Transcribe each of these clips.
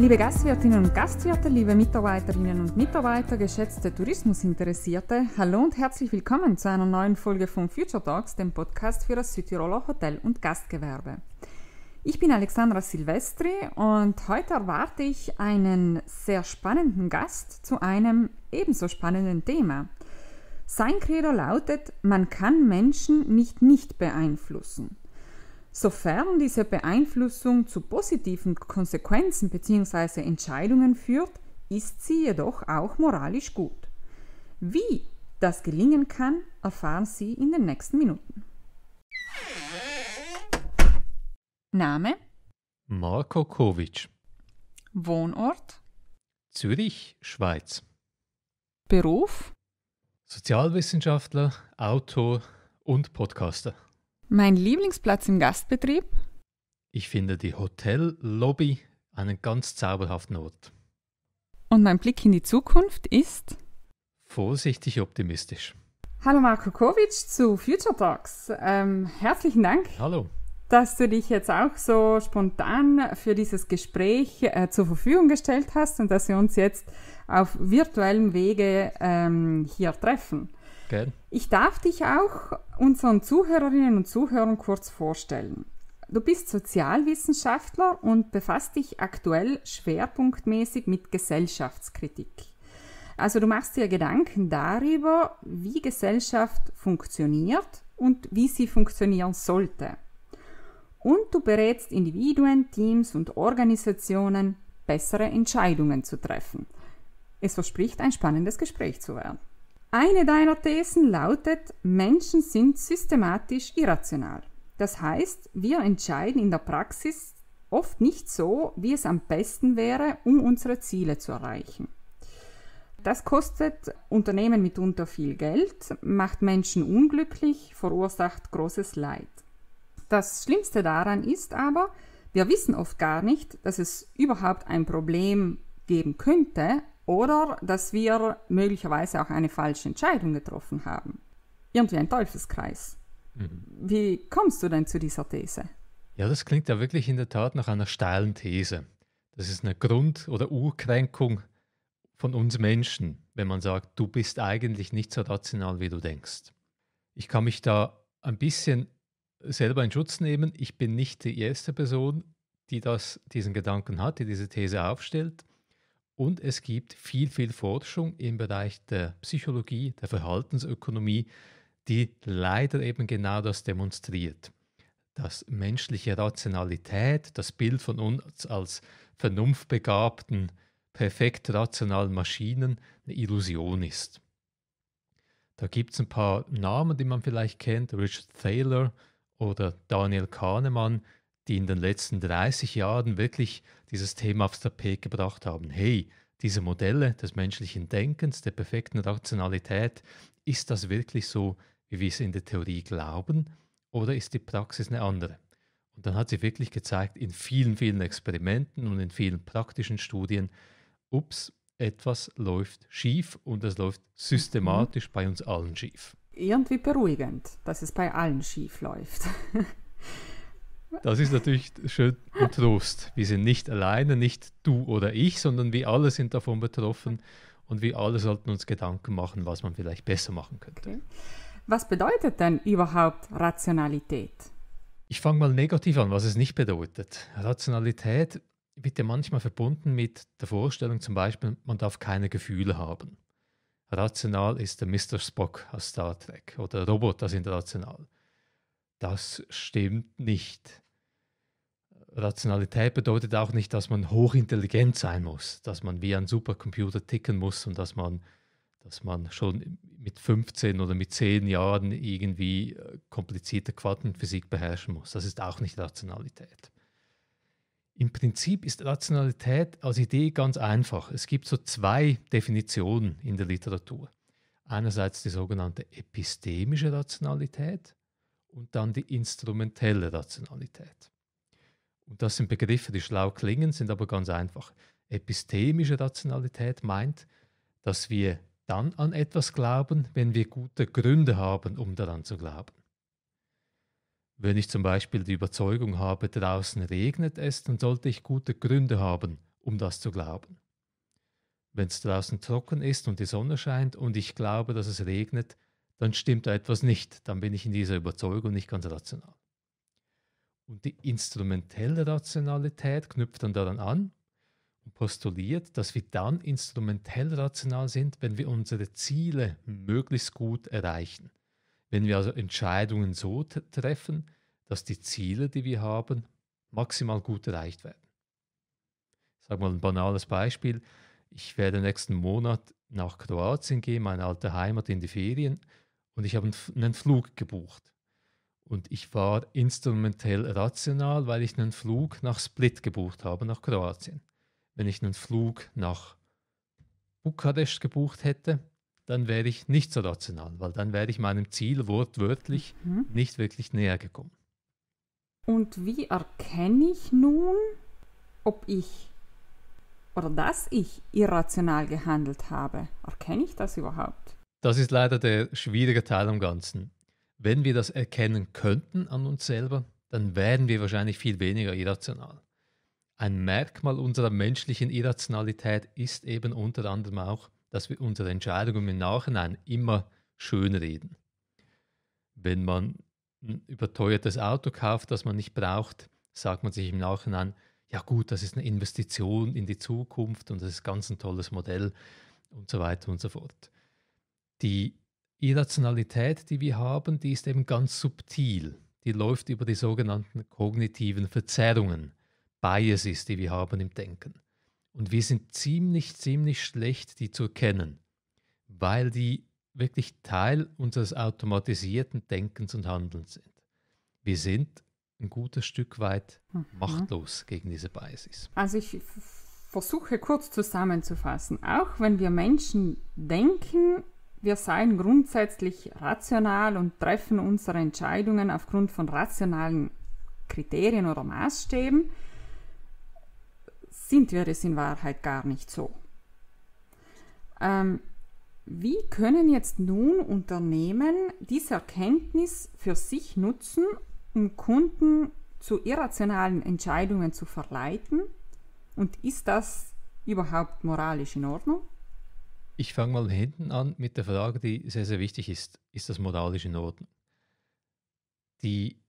Liebe Gastwirtinnen und Gastwirte, liebe Mitarbeiterinnen und Mitarbeiter, geschätzte Tourismusinteressierte, hallo und herzlich willkommen zu einer neuen Folge von Future Talks, dem Podcast für das Südtiroler Hotel- und Gastgewerbe. Ich bin Alexandra Silvestri und heute erwarte ich einen sehr spannenden Gast zu einem ebenso spannenden Thema. Sein Credo lautet, man kann Menschen nicht nicht beeinflussen. Sofern diese Beeinflussung zu positiven Konsequenzen bzw. Entscheidungen führt, ist sie jedoch auch moralisch gut. Wie das gelingen kann, erfahren Sie in den nächsten Minuten. Name Marko Kovic. Wohnort Zürich, Schweiz. Beruf Sozialwissenschaftler, Autor und Podcaster. Mein Lieblingsplatz im Gastbetrieb? Ich finde die Hotellobby einen ganz zauberhaften Ort. Und mein Blick in die Zukunft ist? Vorsichtig optimistisch. Hallo Marco Kovic zu Future Talks. Ähm, herzlichen Dank. Hallo. Dass du dich jetzt auch so spontan für dieses Gespräch äh, zur Verfügung gestellt hast und dass wir uns jetzt auf virtuellem Wege ähm, hier treffen. Gell. Ich darf dich auch unseren Zuhörerinnen und Zuhörern kurz vorstellen. Du bist Sozialwissenschaftler und befasst dich aktuell schwerpunktmäßig mit Gesellschaftskritik. Also du machst dir Gedanken darüber, wie Gesellschaft funktioniert und wie sie funktionieren sollte. Und du berätst Individuen, Teams und Organisationen, bessere Entscheidungen zu treffen. Es verspricht ein spannendes Gespräch zu werden. Eine deiner Thesen lautet, Menschen sind systematisch irrational. Das heißt, wir entscheiden in der Praxis oft nicht so, wie es am besten wäre, um unsere Ziele zu erreichen. Das kostet Unternehmen mitunter viel Geld, macht Menschen unglücklich, verursacht großes Leid. Das Schlimmste daran ist aber, wir wissen oft gar nicht, dass es überhaupt ein Problem geben könnte, oder dass wir möglicherweise auch eine falsche Entscheidung getroffen haben. Irgendwie ein Teufelskreis. Mhm. Wie kommst du denn zu dieser These? Ja, das klingt ja wirklich in der Tat nach einer steilen These. Das ist eine Grund- oder Urkränkung von uns Menschen, wenn man sagt, du bist eigentlich nicht so rational, wie du denkst. Ich kann mich da ein bisschen selber in Schutz nehmen. Ich bin nicht die erste Person, die das, diesen Gedanken hat, die diese These aufstellt. Und es gibt viel, viel Forschung im Bereich der Psychologie, der Verhaltensökonomie, die leider eben genau das demonstriert. Dass menschliche Rationalität, das Bild von uns als vernunftbegabten, perfekt rationalen Maschinen eine Illusion ist. Da gibt es ein paar Namen, die man vielleicht kennt, Richard Thaler oder Daniel Kahnemann, die in den letzten 30 Jahren wirklich dieses Thema aufs Tapet gebracht haben. Hey, diese Modelle des menschlichen Denkens, der perfekten Rationalität, ist das wirklich so, wie wir es in der Theorie glauben, oder ist die Praxis eine andere? Und dann hat sie wirklich gezeigt, in vielen, vielen Experimenten und in vielen praktischen Studien, ups, etwas läuft schief und es läuft systematisch mhm. bei uns allen schief. Irgendwie beruhigend, dass es bei allen schief läuft. Das ist natürlich schön und Trost. Wir sind nicht alleine, nicht du oder ich, sondern wir alle sind davon betroffen und wir alle sollten uns Gedanken machen, was man vielleicht besser machen könnte. Okay. Was bedeutet denn überhaupt Rationalität? Ich fange mal negativ an, was es nicht bedeutet. Rationalität wird ja manchmal verbunden mit der Vorstellung zum Beispiel, man darf keine Gefühle haben. Rational ist der Mr. Spock aus Star Trek oder Roboter sind rational das stimmt nicht. Rationalität bedeutet auch nicht, dass man hochintelligent sein muss, dass man wie ein Supercomputer ticken muss und dass man, dass man schon mit 15 oder mit 10 Jahren irgendwie äh, komplizierte Quantenphysik beherrschen muss. Das ist auch nicht Rationalität. Im Prinzip ist Rationalität als Idee ganz einfach. Es gibt so zwei Definitionen in der Literatur. Einerseits die sogenannte epistemische Rationalität, und dann die instrumentelle Rationalität. Und das sind Begriffe, die schlau klingen, sind aber ganz einfach. Epistemische Rationalität meint, dass wir dann an etwas glauben, wenn wir gute Gründe haben, um daran zu glauben. Wenn ich zum Beispiel die Überzeugung habe, draußen regnet es, dann sollte ich gute Gründe haben, um das zu glauben. Wenn es draußen trocken ist und die Sonne scheint und ich glaube, dass es regnet, dann stimmt da etwas nicht. Dann bin ich in dieser Überzeugung nicht ganz rational. Und die instrumentelle Rationalität knüpft dann daran an und postuliert, dass wir dann instrumentell rational sind, wenn wir unsere Ziele möglichst gut erreichen. Wenn wir also Entscheidungen so treffen, dass die Ziele, die wir haben, maximal gut erreicht werden. Ich sage mal ein banales Beispiel. Ich werde nächsten Monat nach Kroatien gehen, meine alte Heimat, in die Ferien und ich habe einen Flug gebucht. Und ich war instrumentell rational, weil ich einen Flug nach Split gebucht habe, nach Kroatien. Wenn ich einen Flug nach Bukarest gebucht hätte, dann wäre ich nicht so rational, weil dann wäre ich meinem Ziel wortwörtlich mhm. nicht wirklich näher gekommen. Und wie erkenne ich nun, ob ich oder dass ich irrational gehandelt habe? Erkenne ich das überhaupt? Das ist leider der schwierige Teil am Ganzen. Wenn wir das erkennen könnten an uns selber, dann wären wir wahrscheinlich viel weniger irrational. Ein Merkmal unserer menschlichen Irrationalität ist eben unter anderem auch, dass wir unsere Entscheidungen im Nachhinein immer schönreden. Wenn man ein überteuertes Auto kauft, das man nicht braucht, sagt man sich im Nachhinein, ja gut, das ist eine Investition in die Zukunft und das ist ganz ein tolles Modell und so weiter und so fort die Irrationalität, die wir haben, die ist eben ganz subtil. Die läuft über die sogenannten kognitiven Verzerrungen, Biases, die wir haben im Denken. Und wir sind ziemlich, ziemlich schlecht, die zu erkennen, weil die wirklich Teil unseres automatisierten Denkens und Handelns sind. Wir sind ein gutes Stück weit mhm. machtlos gegen diese Biases. Also ich versuche kurz zusammenzufassen. Auch wenn wir Menschen denken, wir seien grundsätzlich rational und treffen unsere Entscheidungen aufgrund von rationalen Kriterien oder Maßstäben, sind wir es in Wahrheit gar nicht so. Ähm, wie können jetzt nun Unternehmen diese Erkenntnis für sich nutzen, um Kunden zu irrationalen Entscheidungen zu verleiten? Und ist das überhaupt moralisch in Ordnung? Ich fange mal hinten an mit der Frage, die sehr, sehr wichtig ist. Ist das moralisch in Ordnung? Die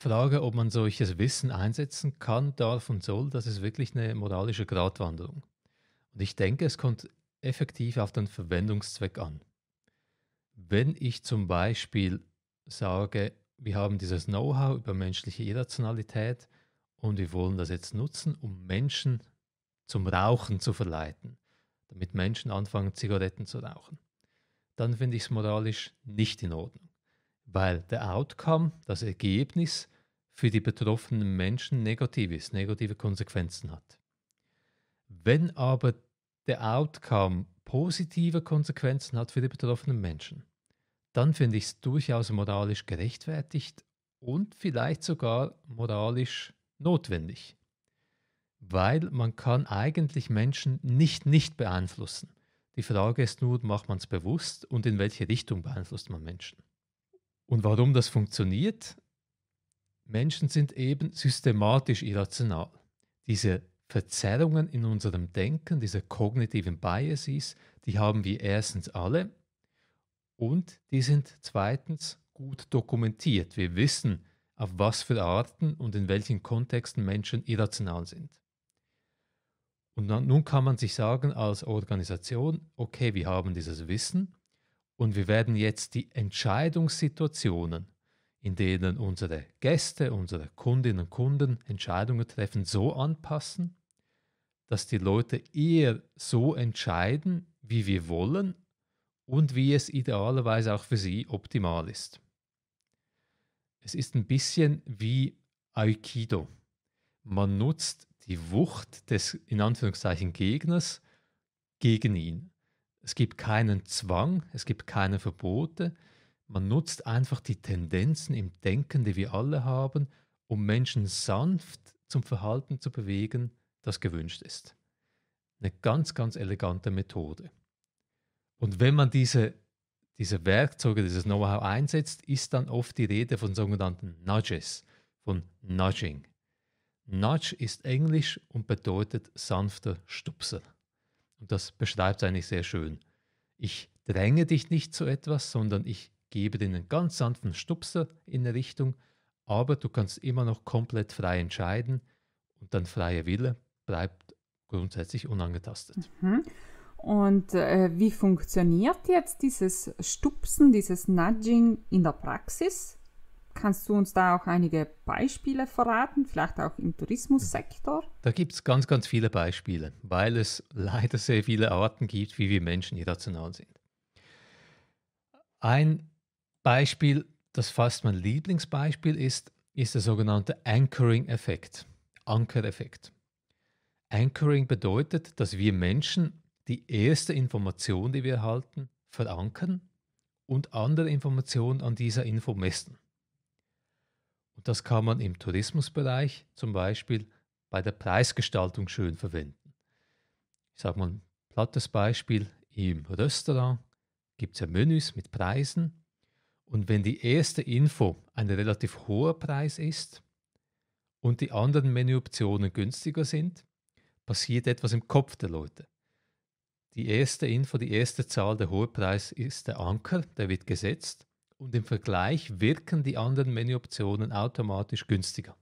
Frage, ob man solches Wissen einsetzen kann, darf und soll, das ist wirklich eine moralische Gratwanderung. Und ich denke, es kommt effektiv auf den Verwendungszweck an. Wenn ich zum Beispiel sage, wir haben dieses Know-how über menschliche Irrationalität und wir wollen das jetzt nutzen, um Menschen zum Rauchen zu verleiten, damit Menschen anfangen, Zigaretten zu rauchen, dann finde ich es moralisch nicht in Ordnung, weil der Outcome, das Ergebnis für die betroffenen Menschen negativ ist, negative Konsequenzen hat. Wenn aber der Outcome positive Konsequenzen hat für die betroffenen Menschen, dann finde ich es durchaus moralisch gerechtfertigt und vielleicht sogar moralisch notwendig weil man kann eigentlich Menschen nicht nicht beeinflussen. Die Frage ist nur, macht man es bewusst und in welche Richtung beeinflusst man Menschen? Und warum das funktioniert? Menschen sind eben systematisch irrational. Diese Verzerrungen in unserem Denken, diese kognitiven Biases, die haben wir erstens alle und die sind zweitens gut dokumentiert. Wir wissen, auf was für Arten und in welchen Kontexten Menschen irrational sind. Und dann, nun kann man sich sagen als Organisation, okay, wir haben dieses Wissen und wir werden jetzt die Entscheidungssituationen, in denen unsere Gäste, unsere Kundinnen und Kunden Entscheidungen treffen, so anpassen, dass die Leute eher so entscheiden, wie wir wollen und wie es idealerweise auch für sie optimal ist. Es ist ein bisschen wie Aikido. Man nutzt die Wucht des in Anführungszeichen Gegners gegen ihn. Es gibt keinen Zwang, es gibt keine Verbote. Man nutzt einfach die Tendenzen im Denken, die wir alle haben, um Menschen sanft zum Verhalten zu bewegen, das gewünscht ist. Eine ganz, ganz elegante Methode. Und wenn man diese, diese Werkzeuge, dieses Know-how einsetzt, ist dann oft die Rede von sogenannten Nudges, von Nudging. Nudge ist Englisch und bedeutet sanfter Stupser. Und das beschreibt es eigentlich sehr schön. Ich dränge dich nicht zu etwas, sondern ich gebe dir einen ganz sanften Stupser in eine Richtung, aber du kannst immer noch komplett frei entscheiden und dein freier Wille bleibt grundsätzlich unangetastet. Mhm. Und äh, wie funktioniert jetzt dieses Stupsen, dieses Nudging in der Praxis? Kannst du uns da auch einige Beispiele verraten, vielleicht auch im Tourismussektor? Da gibt es ganz, ganz viele Beispiele, weil es leider sehr viele Arten gibt, wie wir Menschen irrational sind. Ein Beispiel, das fast mein Lieblingsbeispiel ist, ist der sogenannte Anchoring-Effekt. Ankereffekt. Anchoring bedeutet, dass wir Menschen die erste Information, die wir erhalten, verankern und andere Informationen an dieser Info messen. Und das kann man im Tourismusbereich zum Beispiel bei der Preisgestaltung schön verwenden. Ich sage mal ein plattes Beispiel, im Restaurant gibt es ja Menüs mit Preisen und wenn die erste Info ein relativ hoher Preis ist und die anderen Menüoptionen günstiger sind, passiert etwas im Kopf der Leute. Die erste Info, die erste Zahl, der hohe Preis ist der Anker, der wird gesetzt und im Vergleich wirken die anderen Menüoptionen automatisch günstiger.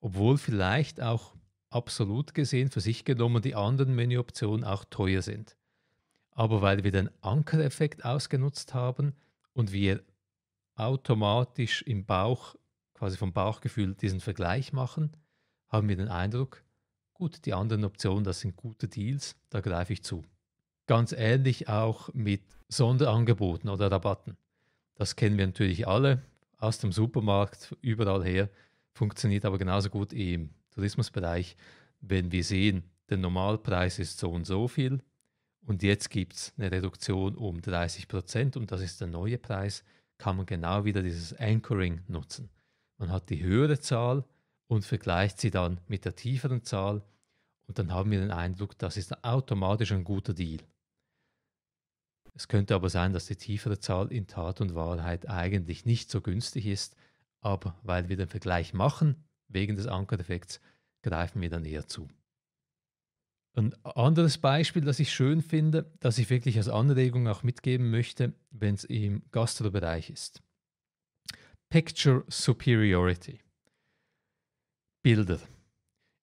Obwohl vielleicht auch absolut gesehen für sich genommen die anderen Menüoptionen auch teuer sind. Aber weil wir den Ankereffekt ausgenutzt haben und wir automatisch im Bauch, quasi vom Bauchgefühl, diesen Vergleich machen, haben wir den Eindruck, gut, die anderen Optionen, das sind gute Deals, da greife ich zu. Ganz ähnlich auch mit Sonderangeboten oder Rabatten. Das kennen wir natürlich alle aus dem Supermarkt, überall her. Funktioniert aber genauso gut im Tourismusbereich, wenn wir sehen, der Normalpreis ist so und so viel und jetzt gibt es eine Reduktion um 30 Prozent und das ist der neue Preis, kann man genau wieder dieses Anchoring nutzen. Man hat die höhere Zahl und vergleicht sie dann mit der tieferen Zahl und dann haben wir den Eindruck, das ist automatisch ein guter Deal. Es könnte aber sein, dass die tiefere Zahl in Tat und Wahrheit eigentlich nicht so günstig ist, aber weil wir den Vergleich machen, wegen des Ankereffekts, greifen wir dann eher zu. Ein anderes Beispiel, das ich schön finde, das ich wirklich als Anregung auch mitgeben möchte, wenn es im Gastrobereich ist. Picture Superiority. Bilder.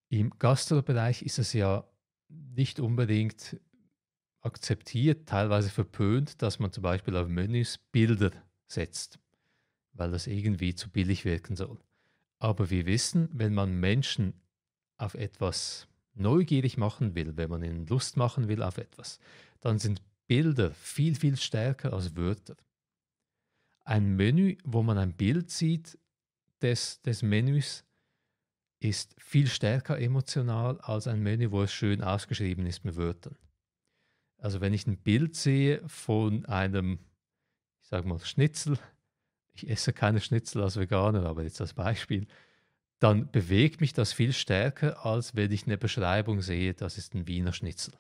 Im Gastrobereich ist es ja nicht unbedingt akzeptiert, teilweise verpönt, dass man zum Beispiel auf Menüs Bilder setzt, weil das irgendwie zu billig wirken soll. Aber wir wissen, wenn man Menschen auf etwas neugierig machen will, wenn man ihnen Lust machen will auf etwas, dann sind Bilder viel, viel stärker als Wörter. Ein Menü, wo man ein Bild sieht des, des Menüs, ist viel stärker emotional als ein Menü, wo es schön ausgeschrieben ist mit Wörtern. Also wenn ich ein Bild sehe von einem, ich sage mal, Schnitzel, ich esse keine Schnitzel als Veganer, aber jetzt als Beispiel, dann bewegt mich das viel stärker, als wenn ich eine Beschreibung sehe, das ist ein Wiener Schnitzel.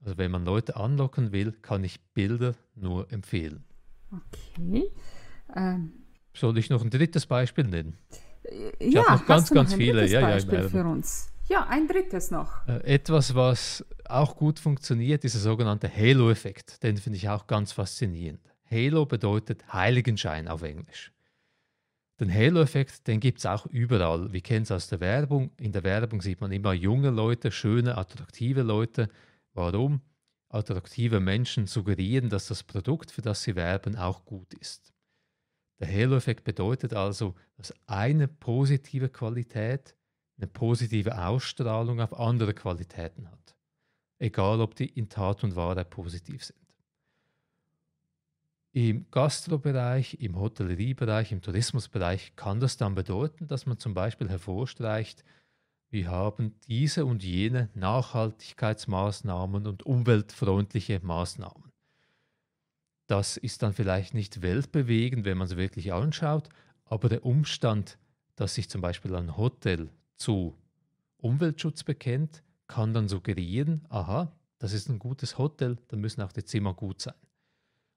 Also wenn man Leute anlocken will, kann ich Bilder nur empfehlen. Okay. Ähm, Soll ich noch ein drittes Beispiel nennen? Ich ja, habe noch ganz, ganz viele. Ja, ja, Beispiel für uns. Ja, ein drittes noch. Äh, etwas, was auch gut funktioniert, ist der sogenannte Halo-Effekt. Den finde ich auch ganz faszinierend. Halo bedeutet Heiligenschein auf Englisch. Den Halo-Effekt, den gibt es auch überall. Wir kennen es aus der Werbung. In der Werbung sieht man immer junge Leute, schöne, attraktive Leute. Warum? Attraktive Menschen suggerieren, dass das Produkt, für das sie werben, auch gut ist. Der Halo-Effekt bedeutet also, dass eine positive Qualität eine positive Ausstrahlung auf andere Qualitäten hat. Egal, ob die in Tat und Wahrheit positiv sind. Im Gastrobereich, im Hotelleriebereich, im Tourismusbereich kann das dann bedeuten, dass man zum Beispiel hervorstreicht, wir haben diese und jene Nachhaltigkeitsmaßnahmen und umweltfreundliche Maßnahmen. Das ist dann vielleicht nicht weltbewegend, wenn man es wirklich anschaut, aber der Umstand, dass sich zum Beispiel ein Hotel zu Umweltschutz bekennt, kann dann suggerieren, aha, das ist ein gutes Hotel, da müssen auch die Zimmer gut sein.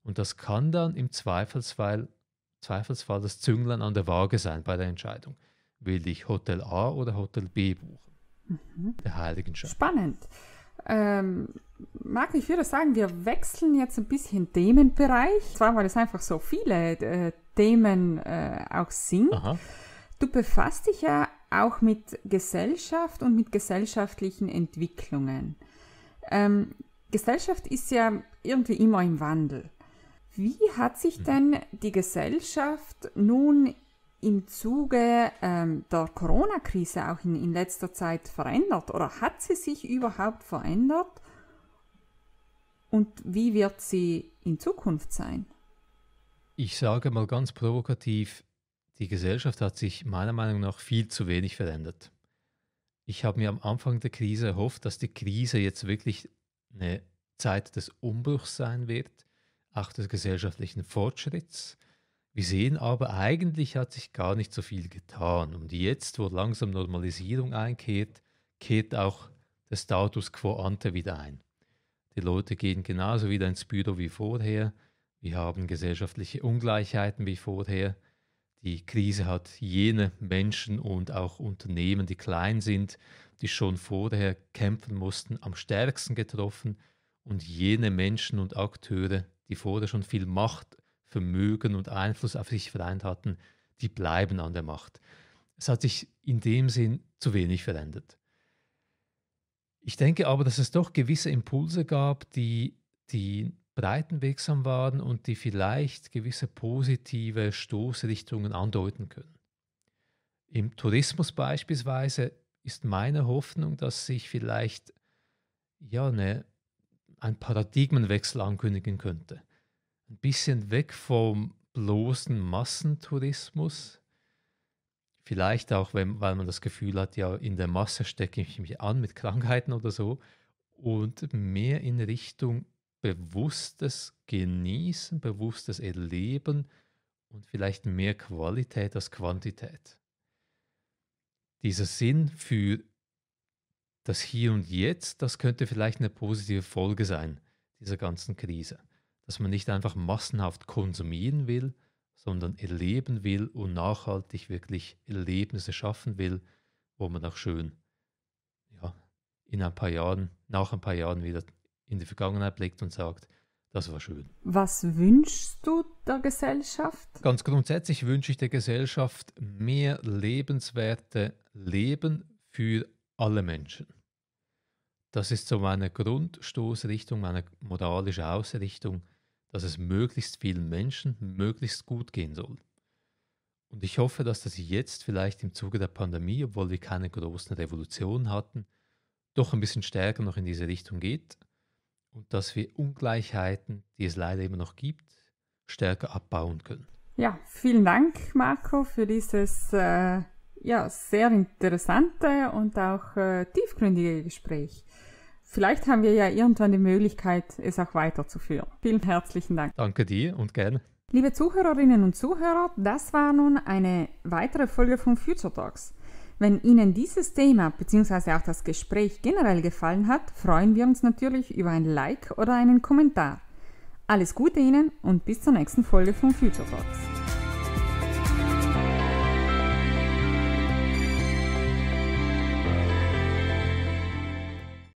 Und das kann dann im Zweifelsfall, Zweifelsfall das Zünglein an der Waage sein bei der Entscheidung. Will ich Hotel A oder Hotel B buchen? Mhm. Der Heiligenschein. Spannend. Ähm, Marc, ich würde sagen, wir wechseln jetzt ein bisschen Themenbereich. Zwar, weil es einfach so viele äh, Themen äh, auch sind. Aha. Du befasst dich ja auch mit Gesellschaft und mit gesellschaftlichen Entwicklungen. Ähm, Gesellschaft ist ja irgendwie immer im Wandel. Wie hat sich mhm. denn die Gesellschaft nun im Zuge ähm, der Corona-Krise auch in, in letzter Zeit verändert oder hat sie sich überhaupt verändert und wie wird sie in Zukunft sein? Ich sage mal ganz provokativ, die Gesellschaft hat sich meiner Meinung nach viel zu wenig verändert. Ich habe mir am Anfang der Krise erhofft, dass die Krise jetzt wirklich eine Zeit des Umbruchs sein wird, auch des gesellschaftlichen Fortschritts. Wir sehen aber, eigentlich hat sich gar nicht so viel getan. Und jetzt, wo langsam Normalisierung einkehrt, kehrt auch der Status quo ante wieder ein. Die Leute gehen genauso wieder ins Büro wie vorher. Wir haben gesellschaftliche Ungleichheiten wie vorher. Die Krise hat jene Menschen und auch Unternehmen, die klein sind, die schon vorher kämpfen mussten, am stärksten getroffen und jene Menschen und Akteure, die vorher schon viel Macht, Vermögen und Einfluss auf sich vereint hatten, die bleiben an der Macht. Es hat sich in dem Sinn zu wenig verändert. Ich denke aber, dass es doch gewisse Impulse gab, die, die breitenwirksam waren und die vielleicht gewisse positive Stoßrichtungen andeuten können. Im Tourismus beispielsweise ist meine Hoffnung, dass sich vielleicht ja, eine, ein Paradigmenwechsel ankündigen könnte. Ein bisschen weg vom bloßen Massentourismus. Vielleicht auch, wenn, weil man das Gefühl hat, ja, in der Masse stecke ich mich an mit Krankheiten oder so. Und mehr in Richtung bewusstes Genießen, bewusstes Erleben und vielleicht mehr Qualität als Quantität. Dieser Sinn für das Hier und Jetzt, das könnte vielleicht eine positive Folge sein dieser ganzen Krise. Dass man nicht einfach massenhaft konsumieren will, sondern erleben will und nachhaltig wirklich Erlebnisse schaffen will, wo man auch schön ja, in ein paar Jahren, nach ein paar Jahren wieder in die Vergangenheit blickt und sagt, das war schön. Was wünschst du der Gesellschaft? Ganz grundsätzlich wünsche ich der Gesellschaft mehr lebenswerte Leben für alle Menschen. Das ist so meine Grundstoßrichtung, meine moralische Ausrichtung, dass es möglichst vielen Menschen möglichst gut gehen soll. Und ich hoffe, dass das jetzt vielleicht im Zuge der Pandemie, obwohl wir keine großen Revolutionen hatten, doch ein bisschen stärker noch in diese Richtung geht und dass wir Ungleichheiten, die es leider immer noch gibt, stärker abbauen können. Ja, vielen Dank, Marco, für dieses äh, ja, sehr interessante und auch äh, tiefgründige Gespräch. Vielleicht haben wir ja irgendwann die Möglichkeit, es auch weiterzuführen. Vielen herzlichen Dank. Danke dir und gerne. Liebe Zuhörerinnen und Zuhörer, das war nun eine weitere Folge von Future Talks. Wenn Ihnen dieses Thema bzw. auch das Gespräch generell gefallen hat, freuen wir uns natürlich über ein Like oder einen Kommentar. Alles Gute Ihnen und bis zur nächsten Folge von Future Talks.